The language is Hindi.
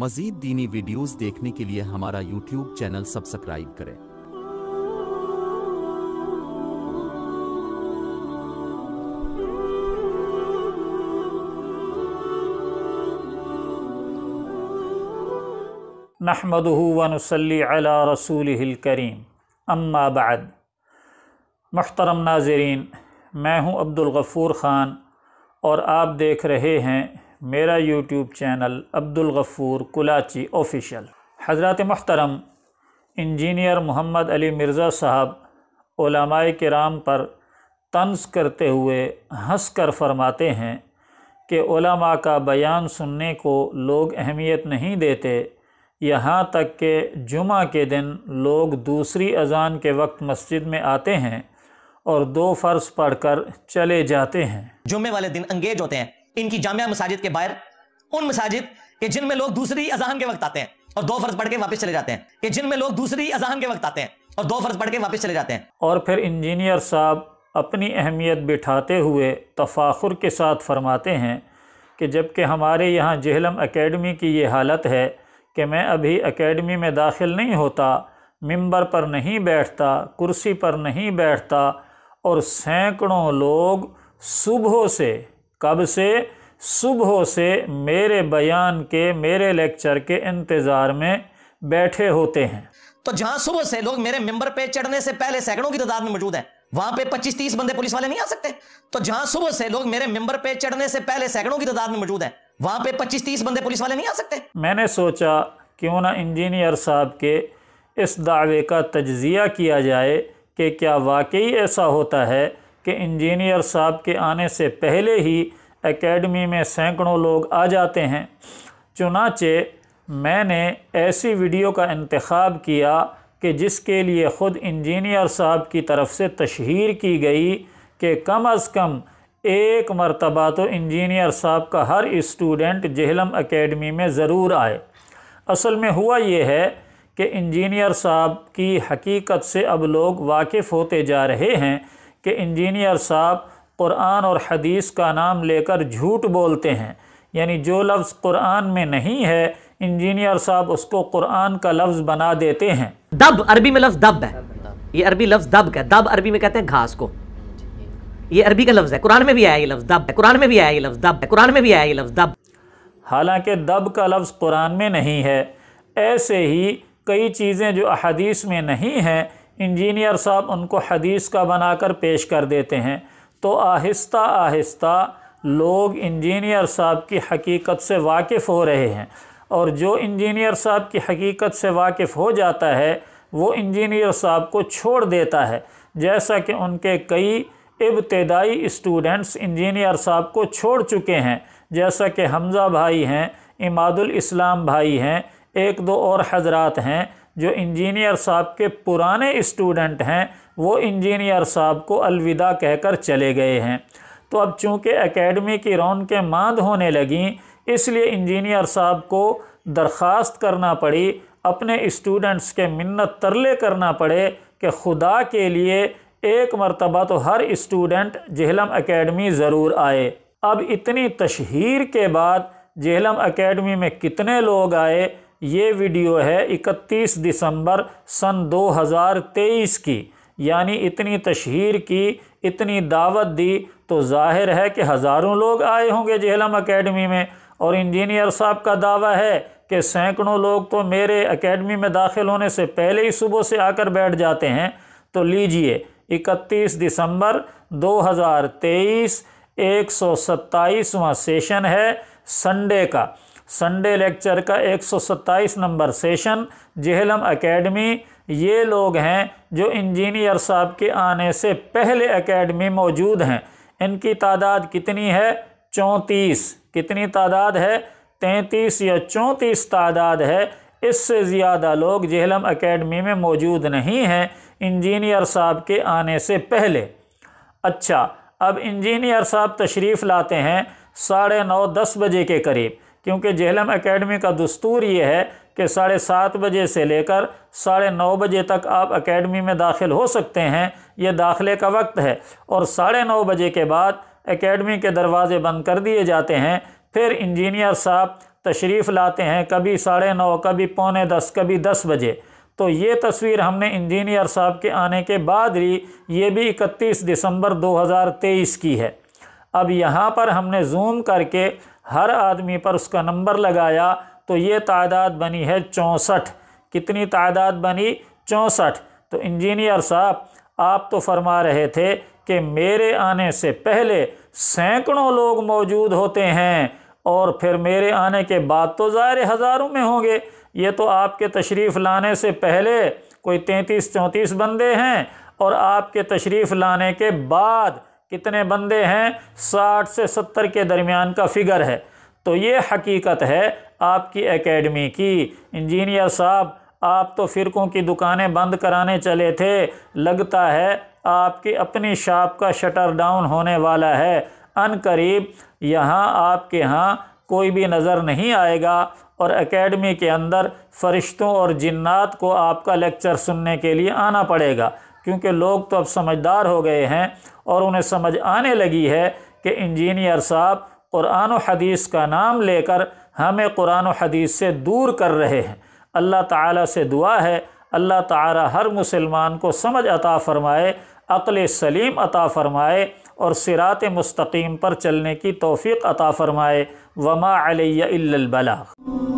मजीद दीनी वीडियोस देखने के लिए हमारा यूट्यूब चैनल सब्सक्राइब करें नहमदूवनसली अला रसूल करीम अम्मा बाद महतरम नाजरीन मैं हूं अब्दुल गफ़ूर ख़ान और आप देख रहे हैं मेरा YouTube channel Abdul Ghafoor Kulachi official हजरत महतरम इंजीनियर मोहम्मद अली मिर्ज़ा साहब कराम पर तंज करते हुए हंस कर फरमाते हैं कि का बयान सुनने को लोग अहमियत नहीं देते यहाँ तक कि जुमा के दिन लोग दूसरी अजान के वक्त मस्जिद में आते हैं और दो फ़र्ज पढ़कर चले जाते हैं जुमे वाले दिन अंगेज होते हैं इनकी जामिया मसाजिद के बाहर उन मसाजिद के जिनमें लोग दूसरी अजहान के वक्त आते हैं और दो फर्ज पढ़ के वापस चले जाते हैं कि जिनमें लोग दूसरी अजहान के वक्त आते हैं और दो फर्ज पढ़ के वापस चले जाते हैं और फिर इंजीनियर साहब अपनी अहमियत बिठाते हुए तफाखुर के साथ फरमाते हैं कि जबकि हमारे यहाँ जहलम अकेडमी की ये हालत है कि मैं अभी अकेडमी में दाखिल नहीं होता मंबर पर नहीं बैठता कुर्सी पर नहीं बैठता और सैकड़ों लोग सुबह से कब से सुबह से मेरे बयान के मेरे लेक्चर के इंतज़ार में बैठे होते हैं तो जहां सुबह से लोग मेरे मेंबर पे चढ़ने से पहले सैकड़ों की तादाद में मौजूद है वहां पे 25-30 बंदे पुलिस वाले नहीं आ सकते तो जहां सुबह से लोग मेरे मेंबर पे चढ़ने से पहले सैकड़ों की तादाद में मौजूद है वहां पे 25-30 बंदे पुलिस वाले नहीं आ सकते मैंने सोचा क्यों ना इंजीनियर साहब के इस दावे का तजिया किया जाए कि क्या वाकई ऐसा होता है कि इंजीनियर साहब के आने से पहले ही एकेडमी में सैकड़ों लोग आ जाते हैं चुनाचे मैंने ऐसी वीडियो का इंतखब किया कि जिसके लिए ख़ुद इंजीनियर साहब की तरफ से तशहर की गई कि कम अज़ कम एक मरतबा तो इंजीनियर साहब का हर स्टूडेंट जहलम अकेडमी में ज़रूर आए असल में हुआ ये है कि इंजीनियर साहब की हकीकत से अब लोग वाकिफ़ होते जा रहे हैं कि इंजीनियर साहब क़ुरान और हदीस का नाम लेकर झूठ बोलते हैं यानी जो लफ्ज़ क़ुरान में नहीं है इंजीनियर साहब उसको क़ुरान का लफ्ज़ बना देते हैं दब अरबी में लफ्ज़ दब है ये अरबी लफ्ज़ दब का दब अरबी में कहते हैं घास को ये अरबी का लफ्ज़ है कुरान में भी आया ये लफ्ज़ दब कुरान में भी आया ये लफ्ज़ दब कुरान में भी आया ये लफ्ज़ दब हालांकि दब का लफ्ज़ कुरान में नहीं है ऐसे ही कई चीज़ें जो अहदीस में नहीं हैं इंजीनियर साहब उनको हदीस का बनाकर पेश कर देते हैं तो आहिस्ता आहिस्ता लोग इंजीनियर साहब की हकीकत से वाकिफ़ हो रहे हैं और जो इंजीनियर साहब की हकीकत से वाकिफ़ हो जाता है वो इंजीनियर साहब को छोड़ देता है जैसा कि उनके कई इब्तदाई स्टूडेंट्स इंजीनियर साहब को छोड़ चुके हैं जैसा कि हमज़ा भाई हैं इमादुल इस्लाम भाई हैं एक दो और हजरात हैं जो इंजीनियर साहब के पुराने स्टूडेंट हैं वो इंजीनियर साहब को अलविदा कहकर चले गए हैं तो अब चूँकि एकेडमी की रौनकें मांद होने लगीं इसलिए इंजीनियर साहब को दरख्वास्त करना पड़ी अपने स्टूडेंट्स के मिन्नत तरले करना पड़े कि खुदा के लिए एक मरतबा तो हर स्टूडेंट जहलम एकेडमी ज़रूर आए अब इतनी तशहर के बाद जहलम एकेडमी में कितने लोग आए ये वीडियो है 31 दिसंबर सन 2023 की यानी इतनी तशहर की इतनी दावत दी तो जाहिर है कि हज़ारों लोग आए होंगे जहलम अकेडमी में और इंजीनियर साहब का दावा है कि सैकड़ों लोग तो मेरे अकेडमी में दाखिल होने से पहले ही सुबह से आकर बैठ जाते हैं तो लीजिए 31 दिसंबर 2023 127वां सेशन है संडे का संडे लेक्चर का 127 नंबर सेशन जेहलम एकेडमी ये लोग हैं जो इंजीनियर साहब के आने से पहले एकेडमी मौजूद हैं इनकी तादाद कितनी है चौंतीस कितनी तादाद है तैंतीस या चौंतीस तादाद है इससे ज़्यादा लोग जेहलम एकेडमी में मौजूद नहीं हैं इंजीनियर साहब के आने से पहले अच्छा अब इंजीनियर साहब तशरीफ़ लाते हैं साढ़े नौ दस बजे के करीब क्योंकि जेहलम एकेडमी का दस्तूर ये है कि साढ़े सात बजे से लेकर साढ़े नौ बजे तक आप एकेडमी में दाखिल हो सकते हैं ये दाखिले का वक्त है और साढ़े नौ बजे के बाद एकेडमी के दरवाज़े बंद कर दिए जाते हैं फिर इंजीनियर साहब तशरीफ़ लाते हैं कभी साढ़े नौ कभी पौने दस कभी दस बजे तो ये तस्वीर हमने इंजीनियर साहब के आने के बाद ली ये भी इकतीस दिसंबर तेईस की है अब यहाँ पर हमने जूम करके हर आदमी पर उसका नंबर लगाया तो ये तादाद बनी है चौंसठ कितनी तादाद बनी चौंसठ तो इंजीनियर साहब आप तो फरमा रहे थे कि मेरे आने से पहले सैकड़ों लोग मौजूद होते हैं और फिर मेरे आने के बाद तो ज़ाहिर हज़ारों में होंगे ये तो आपके तशरीफ़ लाने से पहले कोई तैंतीस चौंतीस बंदे हैं और आपके तशरीफ़ लाने के बाद कितने बंदे हैं साठ से सत्तर के दरमियान का फिगर है तो ये हकीकत है आपकी एकेडमी की इंजीनियर साहब आप तो फ़िरकों की दुकानें बंद कराने चले थे लगता है आपकी अपनी शॉप का शटर डाउन होने वाला है अन करीब यहाँ आपके यहाँ कोई भी नज़र नहीं आएगा और एकेडमी के अंदर फरिश्तों और जिन्नात को आपका लेक्चर सुनने के लिए आना पड़ेगा क्योंकि लोग तो अब समझदार हो गए हैं और उन्हें समझ आने लगी है कि इंजीनियर साहब कुरान हदीस का नाम लेकर हमें कुरान हदीस से दूर कर रहे हैं अल्लाह ताला से दुआ है अल्लाह ताला हर मुसलमान को समझ अता फ़रमाए अक़ल सलीम अता फ़रमाए और सिरात मुस्तकीम पर चलने की तोफ़ी अता फ़रमाए वमा अलैया बलाग